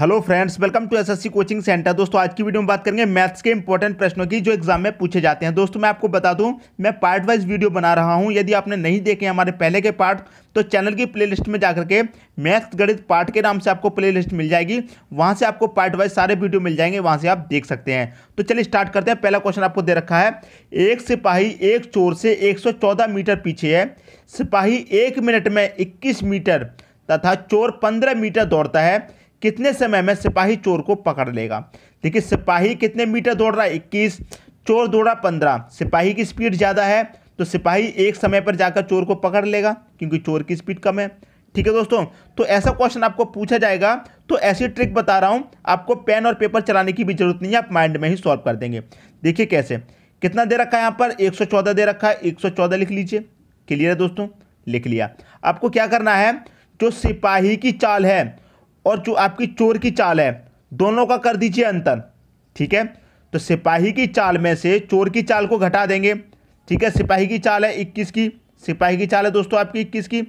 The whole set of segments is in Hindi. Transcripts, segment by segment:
hello friends welcome to SSC coaching centre दोस्तों आज की वीडियो में बात करेंगे मैथ्स के इंपॉर्टेंट प्रश्नों की जो एग्जाम में पूछे जाते हैं दोस्तों मैं आपको बता दूं मैं पार्ट वाइज वीडियो बना रहा हूं यदि आपने नहीं देखे हमारे पहले के पार्ट तो चैनल की प्लेलिस्ट में जाकर के मैथ्स गणित पार्ट के नाम से आपको प्ले मिल जाएगी वहाँ से आपको पार्ट वाइज सारे वीडियो मिल जाएंगे वहाँ से आप देख सकते हैं तो चलिए स्टार्ट करते हैं पहला क्वेश्चन आपको दे रखा है एक सिपाही एक चोर से एक मीटर पीछे है सिपाही एक मिनट में इक्कीस मीटर तथा चोर पंद्रह मीटर दौड़ता है कितने समय में सिपाही चोर को पकड़ लेगा देखिए सिपाही कितने मीटर दौड़ रहा है इक्कीस चोर दौड़ा पंद्रह सिपाही की स्पीड ज़्यादा है तो सिपाही एक समय पर जाकर चोर को पकड़ लेगा क्योंकि चोर की स्पीड कम है ठीक है दोस्तों तो ऐसा क्वेश्चन आपको पूछा जाएगा तो ऐसी ट्रिक बता रहा हूँ आपको पेन और पेपर चलाने की भी जरूरत नहीं है आप माइंड में ही सॉल्व कर देंगे देखिए कैसे कितना दे रखा है यहाँ पर 114 दे रखा है 114 लिख लीजिए क्लियर है दोस्तों लिख लिया आपको क्या करना है जो सिपाही की चाल है और जो आपकी चोर की चाल है दोनों का कर दीजिए अंतर ठीक है तो सिपाही की चाल में से चोर की चाल को घटा देंगे ठीक है सिपाही की चाल है इक्कीस की सिपाही की चाल है दोस्तों आपकी इक्कीस की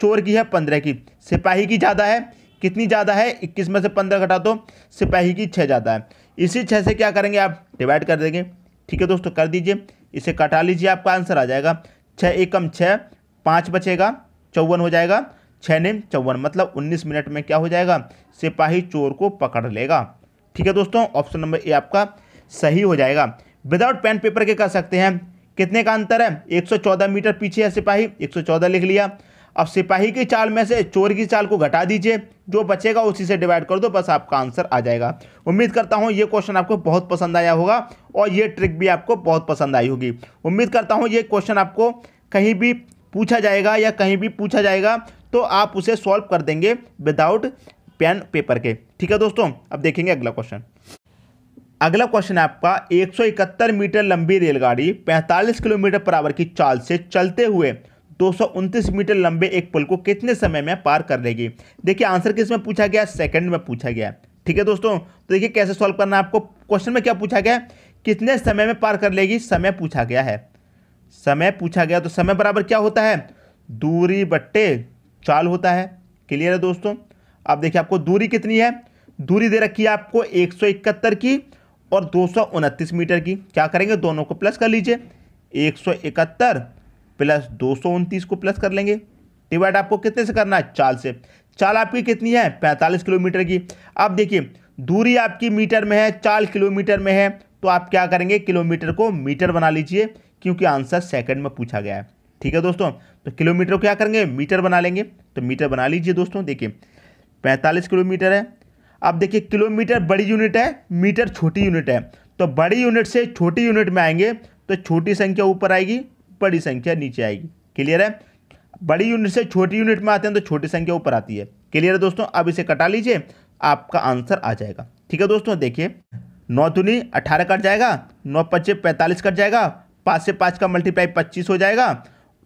चोर की है पंद्रह की सिपाही की ज़्यादा है कितनी ज़्यादा है इक्कीस में से पंद्रह घटा दो सिपाही की छः ज़्यादा है इसी छः से क्या करेंगे आप डिवाइड कर देंगे ठीक है दोस्तों कर दीजिए इसे कटा लीजिए आपका आंसर आ जाएगा छः एकम छः पाँच बचेगा चौवन हो जाएगा छः ने चौवन मतलब उन्नीस मिनट में क्या हो जाएगा सिपाही चोर को पकड़ लेगा ठीक है दोस्तों ऑप्शन नंबर ए आपका सही हो जाएगा विदाउट पेन पेपर के कर सकते हैं कितने का अंतर है 114 मीटर पीछे है सिपाही 114 लिख लिया अब सिपाही की चाल में से चोर की चाल को घटा दीजिए जो बचेगा उसी से डिवाइड कर दो बस आपका आंसर आ जाएगा उम्मीद करता हूँ ये क्वेश्चन आपको बहुत पसंद आया होगा और ये ट्रिक भी आपको बहुत पसंद आई होगी उम्मीद करता हूँ ये क्वेश्चन आपको कहीं भी पूछा जाएगा या कहीं भी पूछा जाएगा तो आप उसे सॉल्व कर देंगे विदाउट पेन पेपर के ठीक है दोस्तों अब देखेंगे अगला क्वेश्चन अगला क्वेश्चन है आपका 171 मीटर लंबी रेलगाड़ी 45 किलोमीटर पर आवर की चाल से चलते हुए दो मीटर लंबे एक पुल को कितने समय में पार कर लेगी देखिए आंसर किस में पूछा गया सेकंड में पूछा गया ठीक है दोस्तों तो देखिए कैसे सॉल्व करना है आपको क्वेश्चन में क्या पूछा गया कितने समय में पार कर लेगी समय पूछा गया है समय पूछा गया तो समय बराबर क्या होता है दूरी बट्टे चाल होता है क्लियर है दोस्तों अब देखिए आपको दूरी कितनी है दूरी दे रखी है आपको एक की और दो मीटर की क्या करेंगे दोनों को प्लस कर लीजिए एक प्लस दो को प्लस कर लेंगे डिवाइड आपको कितने से करना है चाल से चाल आपकी कितनी है 45 किलोमीटर की अब देखिए दूरी आपकी मीटर में है चाल किलोमीटर में है तो आप क्या करेंगे किलोमीटर को मीटर बना लीजिए क्योंकि आंसर सेकंड में पूछा गया है ठीक है दोस्तों तो किलोमीटर को क्या करेंगे मीटर बना लेंगे तो मीटर बना लीजिए दोस्तों देखिए पैंतालीस किलोमीटर है अब देखिए किलोमीटर बड़ी यूनिट है मीटर छोटी यूनिट है तो बड़ी यूनिट से छोटी यूनिट में आएंगे तो छोटी संख्या ऊपर आएगी बड़ी संख्या नीचे आएगी क्लियर है बड़ी यूनिट से छोटी यूनिट में आते हैं तो छोटी संख्या ऊपर आती है क्लियर है दोस्तों अब इसे कटा लीजिए आपका आंसर आ जाएगा ठीक है दोस्तों देखिए नौ दुनी अठारह कट जाएगा नौ पच्चीस पैंतालीस कट जाएगा पाँच से पाँच का मल्टीप्लाई पच्चीस हो जाएगा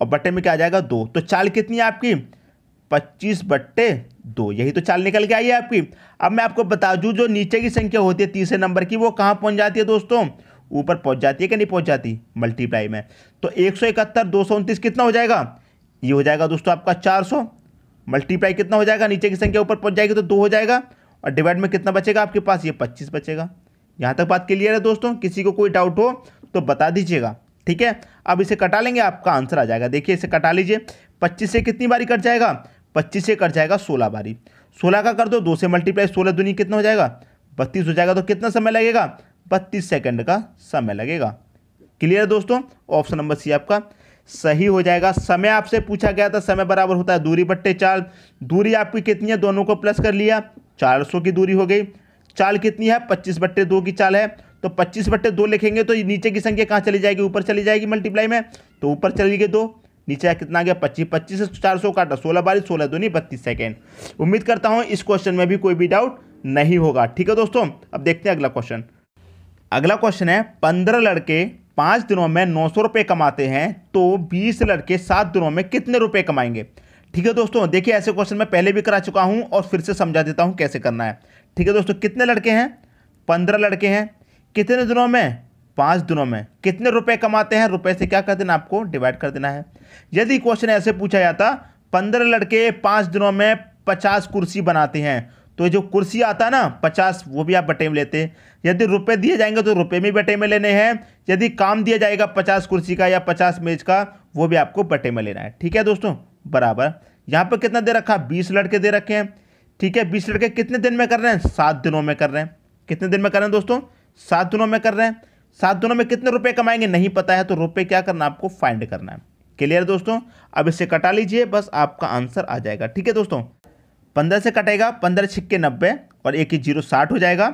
और बट्टे में क्या आ जाएगा दो तो चाल कितनी है आपकी पच्चीस बट्टे दो यही तो चाल निकल के आई है आपकी अब मैं आपको बता दूँ जो नीचे की संख्या होती है तीसरे नंबर की वो कहाँ पहुँच जाती है दोस्तों ऊपर पहुँच जाती है कि नहीं पहुँच जाती मल्टीप्लाई में तो एक सौ इकहत्तर दो सौ उनतीस कितना हो जाएगा ये हो जाएगा दोस्तों आपका चार सौ मल्टीप्लाई कितना हो जाएगा नीचे की संख्या ऊपर पहुँच जाएगी तो दो हो जाएगा और डिवाइड में कितना बचेगा आपके पास ये पच्चीस बचेगा यहाँ तक बात क्लियर है दोस्तों किसी को कोई डाउट हो तो बता दीजिएगा ठीक है अब इसे कटा लेंगे आपका आंसर आ जाएगा देखिए इसे कटा लीजिए पच्चीस से कितनी बारी कट जाएगा पच्चीस से कट जाएगा सोलह बारी सोलह का कर दो दो से मल्टीप्लाई सोलह दूनी कितना हो जाएगा बत्तीस हो जाएगा तो कितना समय लगेगा बत्तीस सेकंड का समय लगेगा क्लियर दोस्तों ऑप्शन नंबर सी आपका सही हो जाएगा समय आपसे पूछा गया था समय बराबर होता है दूरी बट्टे चाल दूरी आपकी कितनी है दोनों को प्लस कर लिया 400 की दूरी हो गई चाल कितनी है 25 बट्टे दो की चाल है तो पच्चीस बट्टे दो लिखेंगे तो नीचे की संख्या कहाँ चली जाएगी ऊपर चली जाएगी मल्टीप्लाई में तो ऊपर चली गई दो नीचे कितना आ गया पच्चीस पच्चीस से चार सौ काटा सोलह बारी सोलह दो नहीं बत्तीस सेकेंड उम्मीद करता हूँ इस क्वेश्चन में भी कोई भी डाउट नहीं होगा ठीक है दोस्तों अब देखते हैं अगला क्वेश्चन अगला क्वेश्चन है पंद्रह लड़के पाँच दिनों में नौ सौ रुपये कमाते हैं तो बीस लड़के सात दिनों में कितने रुपये कमाएंगे ठीक है दोस्तों देखिए ऐसे क्वेश्चन मैं पहले भी करा चुका हूँ और फिर से समझा देता हूँ कैसे करना है ठीक है दोस्तों कितने लड़के हैं पंद्रह लड़के हैं कितने दिनों में पाँच दिनों में कितने रुपए कमाते हैं रुपए से क्या कर देना आपको डिवाइड कर देना है यदि क्वेश्चन ऐसे पूछा जाता पंद्रह लड़के पाँच दिनों में पचास कुर्सी बनाते हैं तो जो कुर्सी आता ना पचास वो भी आप बटे में लेते यदि रुपए दिए जाएंगे तो रुपए में बटे में लेने हैं यदि काम दिया जाएगा पचास कुर्सी का या पचास मेज का वो भी आपको बटे में लेना है ठीक है दोस्तों बराबर यहाँ पर कितना दे रखा बीस लड़के दे रखे हैं ठीक है बीस लड़के कितने दिन में कर रहे हैं सात दिनों में कर रहे हैं कितने दिन में कर रहे हैं दोस्तों सात दिनों में कर रहे हैं सात दिनों में कितने रुपए कमाएंगे नहीं पता है तो रुपए क्या करना आपको फाइंड करना है क्लियर दोस्तों अब इसे कटा लीजिए बस आपका आंसर आ जाएगा ठीक है दोस्तों पंद्रह से कटेगा पंद्रह छिक्के नब्बे और एक ही जीरो साठ हो जाएगा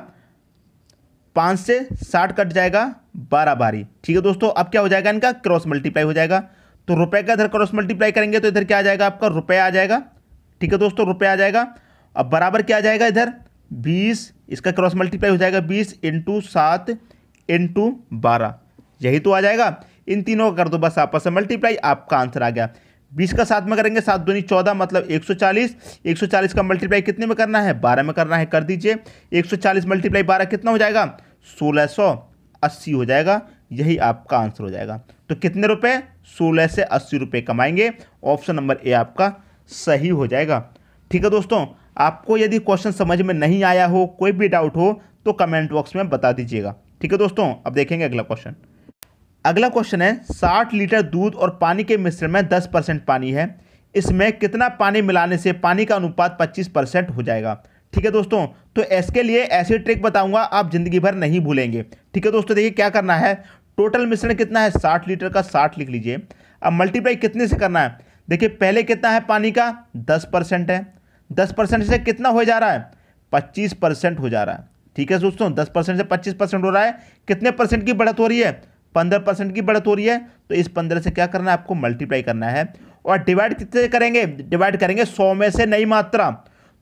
पाँच से साठ कट जाएगा बारह बारी ठीक है दोस्तों अब क्या हो जाएगा इनका क्रॉस मल्टीप्लाई हो जाएगा तो रुपए का इधर क्रॉस मल्टीप्लाई करेंगे तो इधर क्या आ जाएगा आपका रुपया आ जाएगा ठीक है दोस्तों रुपया आ जाएगा अब बराबर क्या आ जाएगा इधर बीस इसका क्रॉस मल्टीप्लाई हो जाएगा बीस इंटू सात इंटू बारह यही तो आ जाएगा इन तीनों का कर दो बस आपस में मल्टीप्लाई आपका आंसर आ गया बीस का साथ में करेंगे सात दूनी चौदह मतलब एक सौ चालीस एक सौ चालीस का मल्टीप्लाई कितने में करना है बारह में करना है कर दीजिए एक सौ चालीस मल्टीप्लाई बारह कितना हो जाएगा सोलह सौ अस्सी हो जाएगा यही आपका आंसर हो जाएगा तो कितने रुपये सोलह से अस्सी रुपये कमाएंगे ऑप्शन नंबर ए आपका सही हो जाएगा ठीक है दोस्तों आपको यदि क्वेश्चन समझ में नहीं आया हो कोई भी डाउट हो तो कमेंट बॉक्स में बता दीजिएगा ठीक है दोस्तों अब देखेंगे अगला क्वेश्चन अगला क्वेश्चन है साठ लीटर दूध और पानी के मिश्रण में दस परसेंट पानी है इसमें कितना पानी मिलाने से पानी का अनुपात पच्चीस परसेंट हो जाएगा ठीक है दोस्तों तो इसके लिए ऐसी ट्रिक बताऊंगा आप जिंदगी भर नहीं भूलेंगे ठीक है दोस्तों देखिए क्या करना है टोटल मिश्रण कितना है साठ लीटर का साठ लिख लीजिए अब मल्टीप्लाई कितने से करना है देखिए पहले कितना है पानी का दस परसेंट है दस परसेंट से कितना हो जा रहा है पच्चीस परसेंट हो जा रहा है ठीक है दोस्तों दस परसेंट से पच्चीस परसेंट हो रहा है कितने परसेंट की बढ़त हो रही है पंद्रह परसेंट की बढ़त हो रही है तो इस पंद्रह से क्या करना है आपको मल्टीप्लाई करना है और डिवाइड कितने करेंगे डिवाइड करेंगे सौ में से नई मात्रा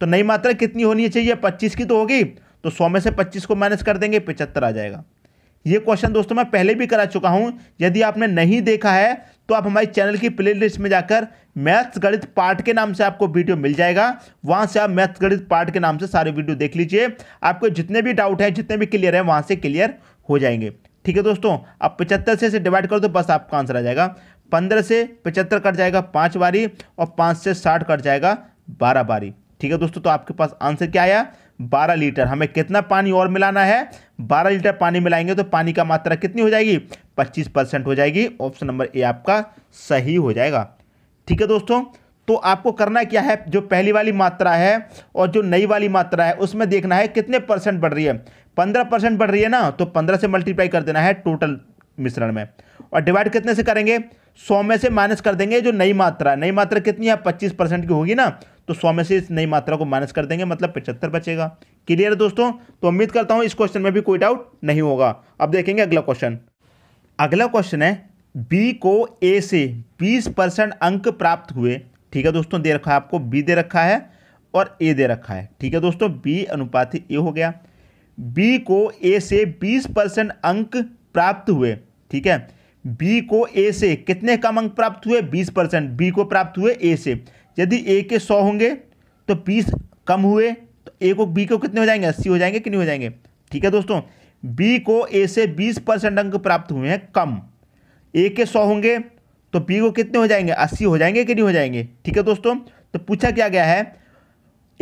तो नई मात्रा कितनी होनी चाहिए पच्चीस की तो होगी तो सौ में से पच्चीस को माइनस कर देंगे पिचहत्तर आ जाएगा ये क्वेश्चन दोस्तों मैं पहले भी करा चुका हूं यदि आपने नहीं देखा है तो आप हमारे चैनल की प्लेलिस्ट में जाकर मैथ्स गणित पार्ट के नाम से आपको वीडियो मिल जाएगा वहाँ से आप मैथ्स गणित पार्ट के नाम से सारे वीडियो देख लीजिए आपको जितने भी डाउट हैं जितने भी क्लियर हैं वहाँ से क्लियर हो जाएंगे ठीक है दोस्तों आप पचहत्तर से इसे डिवाइड करो तो बस आपका आंसर आ जाएगा पंद्रह से पचहत्तर कट जाएगा पाँच बारी और पाँच से साठ कट जाएगा बारह बारी ठीक है दोस्तों तो आपके पास आंसर क्या आया बारह लीटर हमें कितना पानी और मिलाना है बारह लीटर पानी मिलाएंगे तो पानी का मात्रा कितनी हो जाएगी पच्चीस परसेंट हो जाएगी ऑप्शन नंबर ए आपका सही हो जाएगा ठीक है दोस्तों तो आपको करना क्या है जो पहली वाली मात्रा है और जो नई वाली मात्रा है उसमें देखना है कितने परसेंट बढ़ रही है पंद्रह परसेंट बढ़ रही है ना तो पंद्रह से मल्टीप्लाई कर देना है टोटल मिश्रण में और डिवाइड कितने से करेंगे सौ में से माइनस कर देंगे जो नई मात्रा नई मात्रा कितनी है पच्चीस परसेंट की होगी ना तो सौ में से इस नई मात्रा को माइनस कर देंगे मतलब पचहत्तर बचेगा क्लियर है दोस्तों तो उम्मीद करता हूँ इस क्वेश्चन में भी कोई डाउट नहीं होगा अब देखेंगे अगला क्वेश्चन अगला क्वेश्चन है बी को ए से 20 परसेंट अंक प्राप्त हुए ठीक है दोस्तों दे रखा है आपको बी दे रखा है और ए दे रखा है ठीक है दोस्तों बी अनुपात ए हो गया बी को ए से 20 परसेंट अंक प्राप्त हुए ठीक है बी को ए से कितने कम अंक प्राप्त हुए 20 परसेंट बी को प्राप्त हुए ए से यदि ए के 100 होंगे तो 20 कम हुए तो ए को बी को कितने हो जाएंगे अस्सी हो जाएंगे कि नहीं हो जाएंगे ठीक है दोस्तों बी को ए से 20 परसेंट अंक प्राप्त हुए हैं कम ए के 100 होंगे तो बी को कितने हो जाएंगे 80 हो जाएंगे कि नहीं हो जाएंगे ठीक है दोस्तों तो पूछा क्या गया है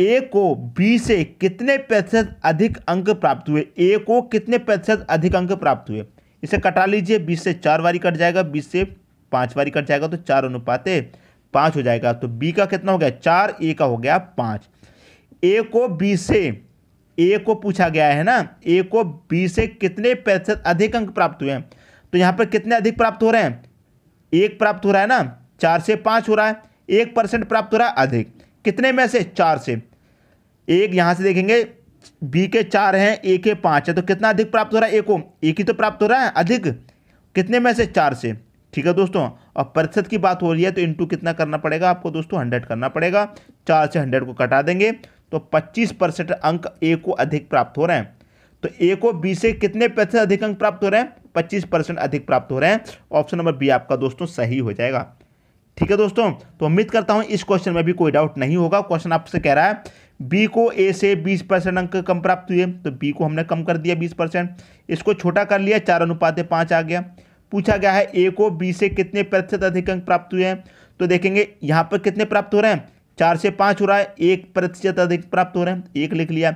ए को बी से कितने प्रतिशत अधिक अंक प्राप्त हुए ए को कितने प्रतिशत अधिक अंक प्राप्त हुए इसे कटा लीजिए बीस से चार बारी कट जाएगा बीस से पाँच बारी कट जाएगा तो चार अनुपात पाँच हो जाएगा तो बी का कितना हो गया चार ए का हो गया पाँच ए को बी से ए को पूछा गया है ना ए को बी से कितने प्रतिशत अधिक अंक प्राप्त हुए हैं तो यहाँ पर कितने अधिक प्राप्त हो रहे हैं एक प्राप्त हो रहा है ना चार से पाँच हो रहा है एक परसेंट प्राप्त हो रहा है अधिक कितने में से चार से एक यहाँ से देखेंगे बी के चार हैं ए के पाँच है तो कितना अधिक प्राप्त हो रहा है ए को एक ही तो प्राप्त हो रहा है अधिक कितने में से चार से ठीक है दोस्तों और प्रतिशत की बात हो रही है तो इनटू कितना करना पड़ेगा आपको दोस्तों हंड्रेड करना पड़ेगा चार से हंड्रेड को कटा देंगे तो 25 परसेंट अंक ए को अधिक प्राप्त हो रहे हैं तो ए को बी से कितने परसेंट अधिक अंक प्राप्त हो रहे हैं 25 परसेंट अधिक प्राप्त हो रहे हैं ऑप्शन नंबर बी आपका दोस्तों सही हो जाएगा ठीक है दोस्तों तो उम्मीद करता हूं इस क्वेश्चन में भी कोई डाउट नहीं होगा क्वेश्चन आपसे कह रहा है बी को ए से 20 परसेंट अंक कम प्राप्त हुए तो बी को हमने कम कर दिया 20 परसेंट इसको छोटा कर लिया चार अनुपात पाँच आ गया पूछा गया है ए को बी से कितने प्रतिशत अधिक अंक प्राप्त हुए हैं तो देखेंगे यहाँ पर कितने प्राप्त हो रहे हैं चार से पाँच हो रहा है एक प्रतिशत अधिक प्राप्त हो रहे हैं एक लिख लिया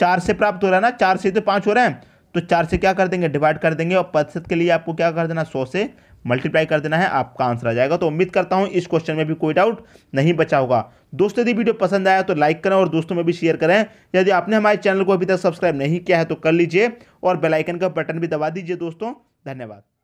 चार से प्राप्त हो रहा है ना चार से तो पाँच हो रहे हैं तो चार से क्या कर देंगे डिवाइड कर देंगे और प्रतिशत के लिए आपको क्या कर देना सौ से मल्टीप्लाई कर देना है आपका आंसर आ जाएगा तो उम्मीद करता हूँ इस क्वेश्चन में भी कोई डाउट नहीं बचा होगा दोस्तों यदि वीडियो पसंद आया तो लाइक करें और दोस्तों में भी शेयर करें यदि आपने हमारे चैनल को अभी तक सब्सक्राइब नहीं किया है तो कर लीजिए और बेलाइकन का बटन भी दबा दीजिए दोस्तों धन्यवाद